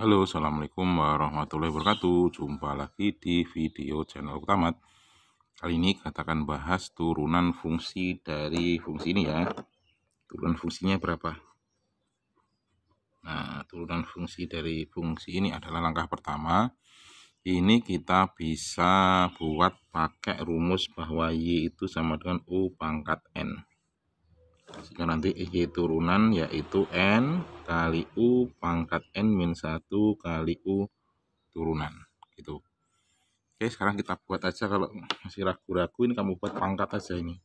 Halo assalamualaikum warahmatullahi wabarakatuh jumpa lagi di video channel utama kali ini katakan bahas turunan fungsi dari fungsi ini ya turunan fungsinya berapa nah turunan fungsi dari fungsi ini adalah langkah pertama ini kita bisa buat pakai rumus bahwa Y itu sama dengan U pangkat N sehingga nanti Y turunan yaitu N kali U pangkat N min 1 kali U turunan gitu Oke sekarang kita buat aja kalau masih ragu-ragu ini kamu buat pangkat aja ini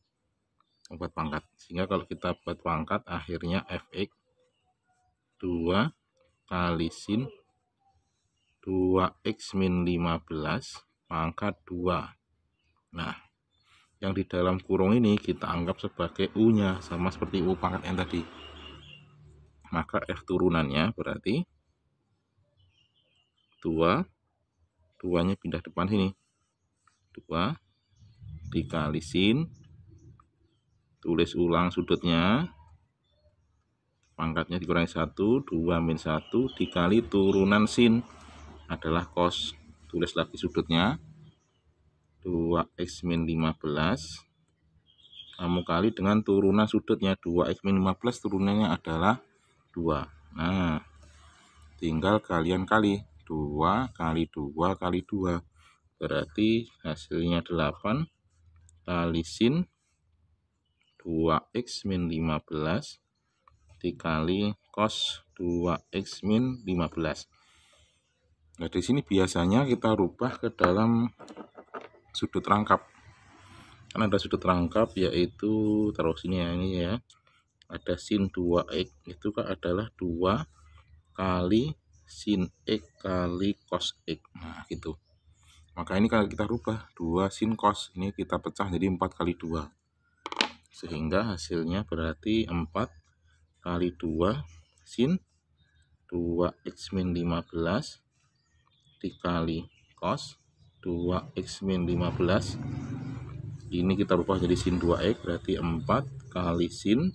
kamu buat pangkat sehingga kalau kita buat pangkat akhirnya Fx 2 kali sin 2x min 15 pangkat 2 nah yang di dalam kurung ini kita anggap sebagai U nya sama seperti U pangkat N tadi maka F turunannya berarti 2 2 nya pindah depan sini 2 dikali sin tulis ulang sudutnya pangkatnya dikurangi 1 2 min 1 dikali turunan sin adalah cos tulis lagi sudutnya 2x min 15 kamu kali dengan turunan sudutnya 2x min 15 turunannya adalah 2 nah tinggal kalian kali 2 kali 2 kali 2 berarti hasilnya 8 kali sin 2x min 15 dikali cos 2x min 15 nah di sini biasanya kita rubah ke dalam sudut rangkap kan ada sudut rangkap yaitu taruh sini ya ini ya ada sin 2x itu kan adalah 2 kali sin x kali cos x nah gitu maka ini kalau kita rubah 2 sin cos ini kita pecah jadi 4 kali 2 sehingga hasilnya berarti 4 kali 2 sin 2x min 15 dikali cos 2x min 15 ini kita ubah jadi sin 2x berarti 4 kali sin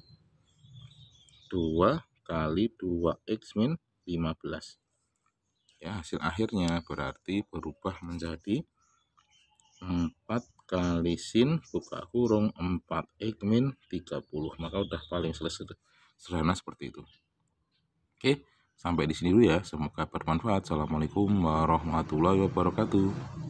2 kali 2x min 15 ya hasil akhirnya berarti berubah menjadi 4 kali sin buka kurung 4x min 30 maka udah paling selesai sederhana seperti itu oke sampai di sini dulu ya semoga bermanfaat assalamualaikum warahmatullahi wabarakatuh